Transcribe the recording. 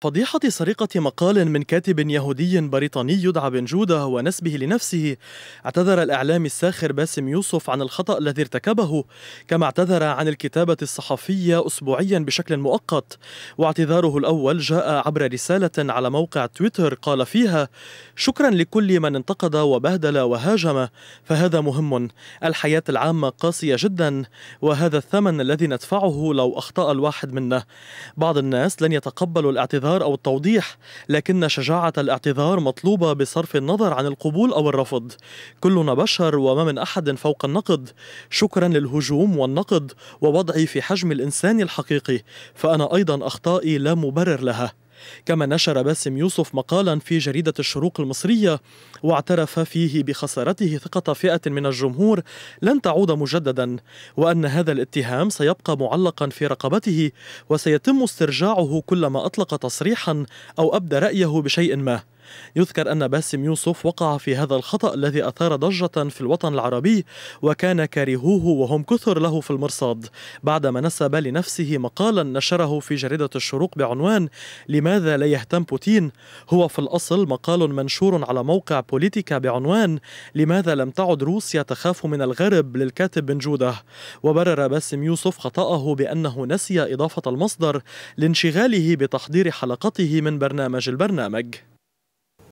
فضيحة سرقة مقال من كاتب يهودي بريطاني يدعى بن جودة ونسبه لنفسه اعتذر الإعلام الساخر باسم يوسف عن الخطأ الذي ارتكبه كما اعتذر عن الكتابة الصحفية أسبوعيا بشكل مؤقت واعتذاره الأول جاء عبر رسالة على موقع تويتر قال فيها شكرا لكل من انتقد وبهدل وهاجم فهذا مهم الحياة العامة قاسية جدا وهذا الثمن الذي ندفعه لو أخطأ الواحد منا بعض الناس لن يتقبلوا الاعتذار الاعتذار أو التوضيح لكن شجاعة الاعتذار مطلوبة بصرف النظر عن القبول أو الرفض كلنا بشر وما من أحد فوق النقد شكرا للهجوم والنقد ووضعي في حجم الإنسان الحقيقي فأنا أيضا أخطائي لا مبرر لها كما نشر باسم يوسف مقالا في جريدة الشروق المصرية واعترف فيه بخسارته ثقة فئة من الجمهور لن تعود مجددا وأن هذا الاتهام سيبقى معلقا في رقبته وسيتم استرجاعه كلما أطلق تصريحا أو أبدى رأيه بشيء ما يذكر أن باسم يوسف وقع في هذا الخطأ الذي أثار ضجة في الوطن العربي وكان كارهوه وهم كثر له في المرصاد بعدما نسب لنفسه مقالا نشره في جريدة الشروق بعنوان لماذا لا يهتم بوتين هو في الأصل مقال منشور على موقع بوليتيكا بعنوان لماذا لم تعد روسيا تخاف من الغرب للكاتب بن جودة وبرر باسم يوسف خطأه بأنه نسي إضافة المصدر لانشغاله بتحضير حلقته من برنامج البرنامج